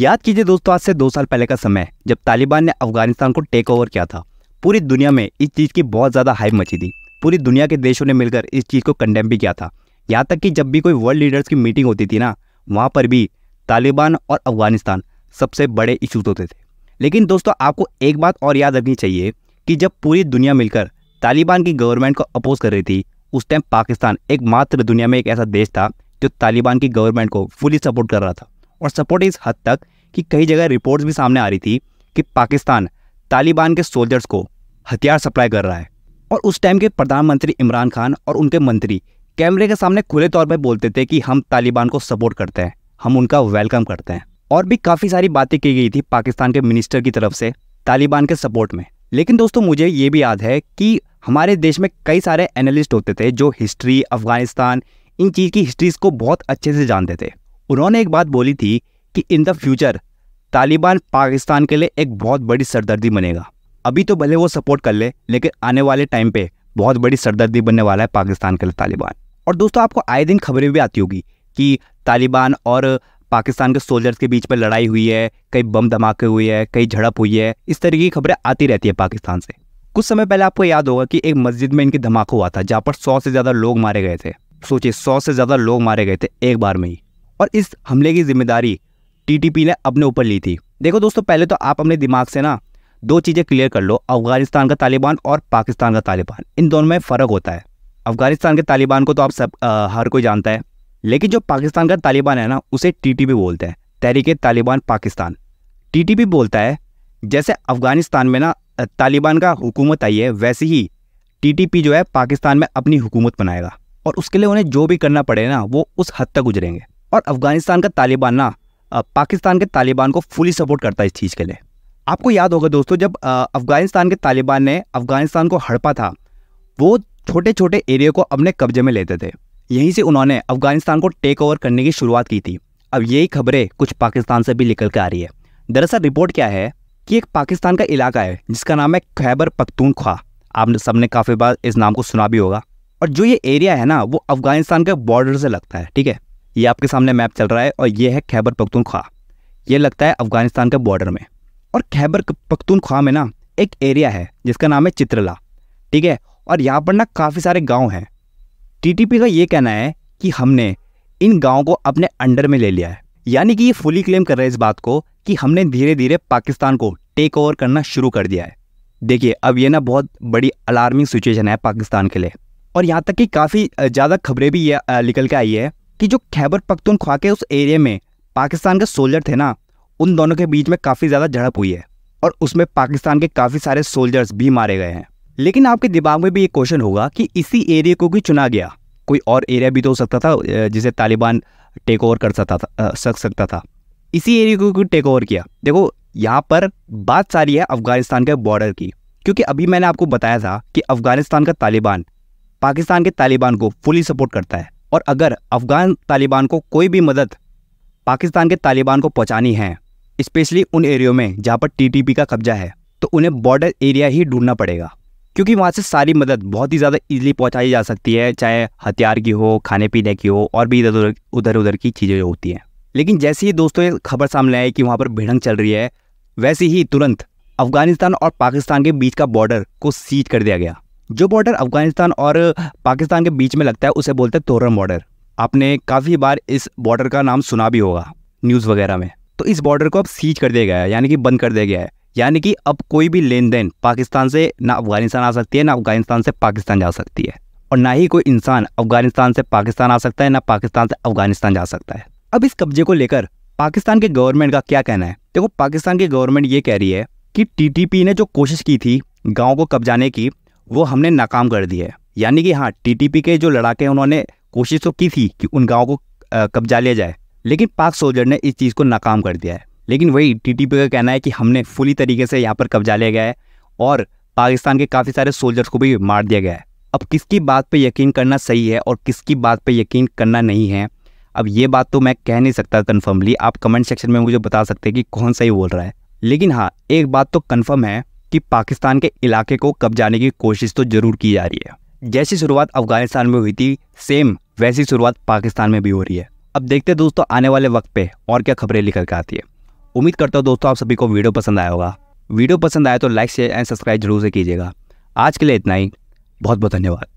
याद कीजिए दोस्तों आज से दो साल पहले का समय जब तालिबान ने अफगानिस्तान को टेक ओवर किया था पूरी दुनिया में इस चीज़ की बहुत ज़्यादा हाइप मची थी पूरी दुनिया के देशों ने मिलकर इस चीज़ को कंडेम भी किया था यहाँ तक कि जब भी कोई वर्ल्ड लीडर्स की मीटिंग होती थी ना वहाँ पर भी तालिबान और अफगानिस्तान सबसे बड़े इशूज होते थे लेकिन दोस्तों आपको एक बात और याद रखनी चाहिए कि जब पूरी दुनिया मिलकर तालिबान की गवर्नमेंट को अपोज कर रही थी उस टाइम पाकिस्तान एकमात्र दुनिया में एक ऐसा देश था जो तालिबान की गवर्नमेंट को फुली सपोर्ट कर रहा था और सपोर्ट इस हद तक कि कई जगह रिपोर्ट्स भी सामने आ रही थी कि पाकिस्तान तालिबान के सोल्जर्स को हथियार सप्लाई कर रहा है और उस टाइम के प्रधानमंत्री इमरान खान और उनके मंत्री कैमरे के सामने खुले तौर पर बोलते थे कि हम तालिबान को सपोर्ट करते हैं हम उनका वेलकम करते हैं और भी काफ़ी सारी बातें की गई थी पाकिस्तान के मिनिस्टर की तरफ से तालिबान के सपोर्ट में लेकिन दोस्तों मुझे ये भी याद है कि हमारे देश में कई सारे एनालिस्ट होते थे जो हिस्ट्री अफ़गानिस्तान इन चीज़ की हिस्ट्रीज़ को बहुत अच्छे से जानते थे उन्होंने एक बात बोली थी कि in the future Taliban Pakistan के लिए एक बहुत बड़ी सरदर्दी बनेगा अभी तो भले वो सपोर्ट कर ले, लेकिन आने वाले टाइम पे बहुत बड़ी सरदर्दी बनने वाला है पाकिस्तान के लिए तालिबान और दोस्तों आपको आए दिन खबरें भी आती होगी कि तालिबान और पाकिस्तान के सोल्जर्स के बीच में लड़ाई हुई है कई बम धमाके हुए हैं कई झड़प हुई है इस तरीके की खबरें आती रहती है पाकिस्तान से कुछ समय पहले आपको याद होगा कि एक मस्जिद में इनके धमाका हुआ था जहाँ पर सौ से ज़्यादा लोग मारे गए थे सोचिए सौ से ज़्यादा लोग मारे गए थे एक बार में ही और इस हमले की जिम्मेदारी टीटीपी ने अपने ऊपर ली थी देखो दोस्तों पहले तो आप अपने दिमाग से ना दो चीज़ें क्लियर कर लो अफगानिस्तान का तालिबान और पाकिस्तान का तालिबान इन दोनों में फ़र्क होता है अफगानिस्तान के तालिबान को तो आप सब आ, हर कोई जानता है लेकिन जो पाकिस्तान का तालिबान है ना उसे टीटीपी बोलते हैं तहरीक तालिबान पाकिस्तान टीटीपी बोलता है जैसे अफगानिस्तान में ना तालिबान का हुकूमत आई है वैसे ही टीटीपी जो है पाकिस्तान में अपनी हुकूमत बनाएगा और उसके लिए उन्हें जो भी करना पड़े ना वो उस हद तक गुजरेंगे और अफगानिस्तान का तालिबान ना पाकिस्तान के तालिबान को फुली सपोर्ट करता है इस चीज़ के लिए आपको याद होगा दोस्तों जब अफगानिस्तान के तालिबान ने अफगानिस्तान को हड़पा था वो छोटे छोटे एरिया को अपने कब्जे में लेते थे यहीं से उन्होंने अफगानिस्तान को टेक ओवर करने की शुरुआत की थी अब यही खबरें कुछ पाकिस्तान से भी निकल के आ रही है दरअसल रिपोर्ट क्या है कि एक पाकिस्तान का इलाका है जिसका नाम है खैबर पख्तूनख्वा आपने सबने काफ़ी बार इस नाम को सुना भी होगा और जो ये एरिया है ना वो अफगानिस्तान के बॉर्डर से लगता है ठीक है ये आपके सामने मैप चल रहा है और ये है खैबर पख्तूनख्वा ये लगता है अफगानिस्तान के बॉर्डर में और खैबर पख्तूनख्वा में ना एक एरिया है जिसका नाम है चित्रला ठीक है और यहाँ पर ना काफ़ी सारे गांव हैं टीटीपी का ये कहना है कि हमने इन गाँव को अपने अंडर में ले लिया है यानी कि ये फुली क्लेम कर रहे हैं इस बात को कि हमने धीरे धीरे पाकिस्तान को टेक ओवर करना शुरू कर दिया है देखिए अब ये ना बहुत बड़ी अलार्मिंग सिचुएशन है पाकिस्तान के लिए और यहाँ तक कि काफ़ी ज़्यादा खबरें भी ये निकल के आई है कि जो खैबर पख्तूनख्वा के उस एरिया में पाकिस्तान के सोल्जर थे ना उन दोनों के बीच में काफ़ी ज़्यादा झड़प हुई है और उसमें पाकिस्तान के काफ़ी सारे सोल्जर्स भी मारे गए हैं लेकिन आपके दिमाग में भी ये क्वेश्चन होगा कि इसी एरिया को भी चुना गया कोई और एरिया भी तो हो सकता था जिसे तालिबान टेक ओवर कर सकता था सक सकता था इसी एरिया को क्यों टेक ओवर किया देखो यहाँ पर बात सारी है अफगानिस्तान के बॉर्डर की क्योंकि अभी मैंने आपको बताया था कि अफगानिस्तान का तालिबान पाकिस्तान के तालिबान को फुली सपोर्ट करता है और अगर अफ़गान तालिबान को कोई भी मदद पाकिस्तान के तालिबान को पहुंचानी है स्पेशली उन एरियो में जहाँ पर टीटीपी का कब्जा है तो उन्हें बॉर्डर एरिया ही ढूंढना पड़ेगा क्योंकि वहाँ से सारी मदद बहुत ही ज़्यादा इजीली पहुँचाई जा सकती है चाहे हथियार की हो खाने पीने की हो और भी इधर उधर उधर उधर की चीज़ें जो होती हैं लेकिन जैसे ही दोस्तों ये खबर सामने आई कि वहाँ पर भिड़ंग चल रही है वैसे ही तुरंत अफगानिस्तान और पाकिस्तान के बीच का बॉर्डर को सीज कर दिया गया जो बॉर्डर अफगानिस्तान और पाकिस्तान के बीच में लगता है उसे बोलते हैं तोरम बॉर्डर आपने काफ़ी बार इस बॉर्डर का नाम सुना भी होगा न्यूज़ वगैरह में तो इस बॉर्डर को अब सीज कर दिया गया है यानी कि बंद कर दिया गया है यानी कि अब कोई भी लेन देन पाकिस्तान से ना अफगानिस्तान आ सकती है ना अफगानिस्तान से पाकिस्तान जा सकती है और ना ही कोई इंसान अफगानिस्तान से पाकिस्तान आ सकता है ना पाकिस्तान से अफगानिस्तान जा सकता है अब इस कब्जे को लेकर पाकिस्तान के गवर्नमेंट का क्या कहना है देखो पाकिस्तान की गवर्नमेंट ये कह रही है कि टीटीपी ने जो कोशिश की थी गाँव को कब्जाने की वो हमने नाकाम कर दिए है यानी कि हाँ टीटीपी के जो लड़ाके उन्होंने कोशिश तो की थी कि उन गाँव को कब्जा लिया जाए लेकिन पाक सोल्जर ने इस चीज़ को नाकाम कर दिया है लेकिन वही टीटीपी का कहना है कि हमने फुली तरीके से यहाँ पर कब्जा लिया गया है और पाकिस्तान के काफ़ी सारे सोल्जर्स को भी मार दिया गया है अब किसकी बात पे यकीन करना सही है और किसकी बात पे यकीन करना नहीं है अब ये बात तो मैं कह नहीं सकता कन्फर्मली आप कमेंट सेक्शन में मुझे बता सकते हैं कि कौन सही बोल रहा है लेकिन हाँ एक बात तो कन्फर्म है कि पाकिस्तान के इलाके को कब जाने की कोशिश तो ज़रूर की जा रही है जैसी शुरुआत अफगानिस्तान में हुई थी सेम वैसी शुरुआत पाकिस्तान में भी हो रही है अब देखते दोस्तों आने वाले वक्त पे और क्या खबरें निकल कर आती है उम्मीद करता हूँ दोस्तों आप सभी को वीडियो पसंद आया होगा वीडियो पसंद आया तो लाइक शेयर एंड सब्सक्राइब जरूर से कीजिएगा आज के लिए इतना ही बहुत बहुत धन्यवाद